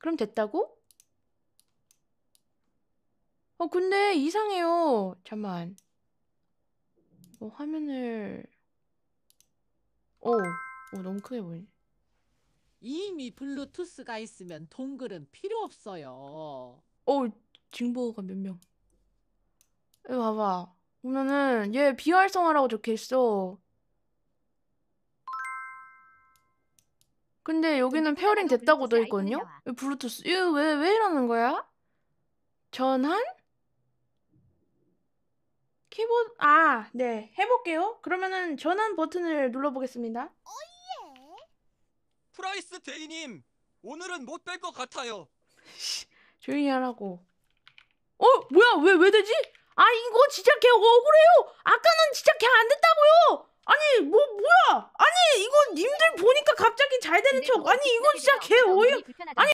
그럼 됐다고? 어, 근데 이상해요. 잠만. 뭐 화면을. 오, 어, 오, 어, 너무 크게 보이 이미 블루투스가 있으면 동글은 필요 없어요. 오, 징보가 몇 명. 여기 봐봐. 보면은 얘 비활성화라고 적혀있어. 근데 여기는 페어링 됐다고 돼아 있거든요? 블루투스. 이거 왜, 왜 이러는 거야? 전환? 키보드, 아, 네. 해볼게요. 그러면은 전환 버튼을 눌러보겠습니다. 프라이스 데이님 오늘은 못뵐것 같아요. 조용히 하라고. 어, 뭐야? 왜, 왜 되지? 아, 이거 진짜 걔 억울해요! 아까는 진짜 걔안 됐다! 갑자기 잘 되는 척 아니 이건 진짜 개 어이 아니